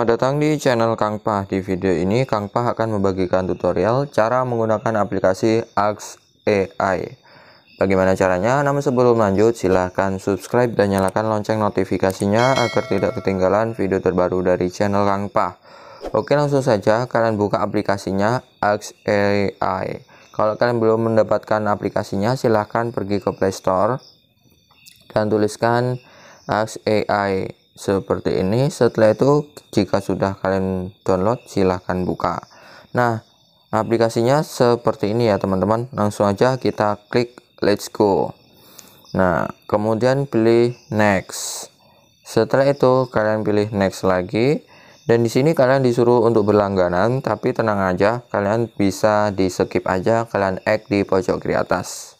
Selamat datang di channel Kang Pah. Di video ini Kang Pah akan membagikan tutorial cara menggunakan aplikasi Ax AI. Bagaimana caranya? Namun sebelum lanjut silahkan subscribe dan nyalakan lonceng notifikasinya agar tidak ketinggalan video terbaru dari channel Kang Pah. Oke langsung saja kalian buka aplikasinya Ax AI. Kalau kalian belum mendapatkan aplikasinya silahkan pergi ke Play Store dan tuliskan Ax AI seperti ini setelah itu jika sudah kalian download silahkan buka nah aplikasinya seperti ini ya teman-teman langsung aja kita klik let's go nah kemudian pilih next setelah itu kalian pilih next lagi dan di sini kalian disuruh untuk berlangganan tapi tenang aja kalian bisa di skip aja kalian add di pojok kiri atas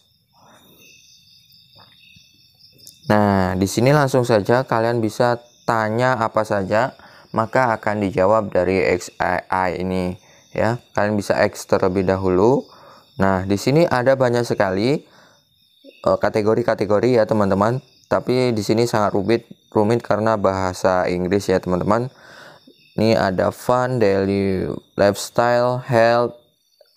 nah di sini langsung saja kalian bisa tanya apa saja maka akan dijawab dari XAI ini ya kalian bisa X terlebih dahulu nah di sini ada banyak sekali eh, kategori-kategori uh, ya teman-teman tapi di sini sangat rumit rumit karena bahasa Inggris ya teman-teman ini ada fun daily lifestyle health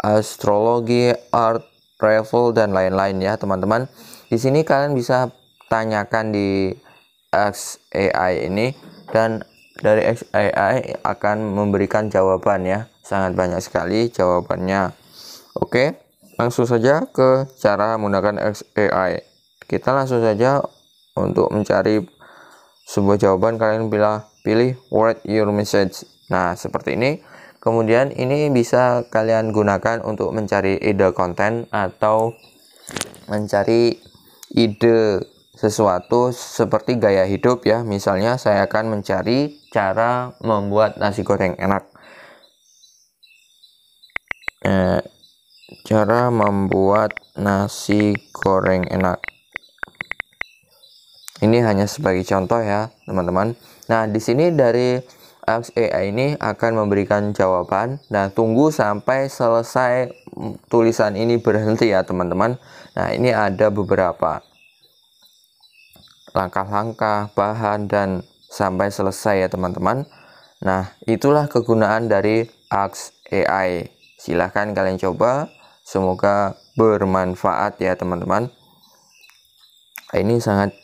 astrologi art travel dan lain-lain ya teman-teman di sini kalian bisa tanyakan di XAI ini dan dari XAI akan memberikan jawaban ya sangat banyak sekali jawabannya oke langsung saja ke cara menggunakan XAI kita langsung saja untuk mencari sebuah jawaban kalian bila pilih write your message nah seperti ini kemudian ini bisa kalian gunakan untuk mencari ide konten atau mencari ide sesuatu seperti gaya hidup ya misalnya saya akan mencari cara membuat nasi goreng enak eh, cara membuat nasi goreng enak ini hanya sebagai contoh ya teman-teman nah di sini dari apps AI ini akan memberikan jawaban nah tunggu sampai selesai tulisan ini berhenti ya teman-teman nah ini ada beberapa langkah-langkah, bahan, dan sampai selesai ya teman-teman. Nah, itulah kegunaan dari Ax AI. Silahkan kalian coba, semoga bermanfaat ya teman-teman. Nah, ini sangat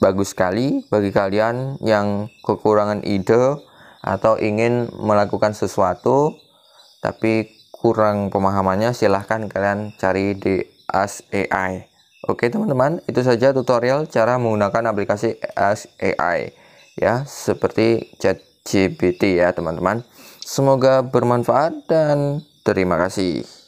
bagus sekali bagi kalian yang kekurangan ide atau ingin melakukan sesuatu tapi kurang pemahamannya silahkan kalian cari di AS AI Oke teman-teman, itu saja tutorial cara menggunakan aplikasi AI ya, seperti ChatGPT ya teman-teman. Semoga bermanfaat dan terima kasih.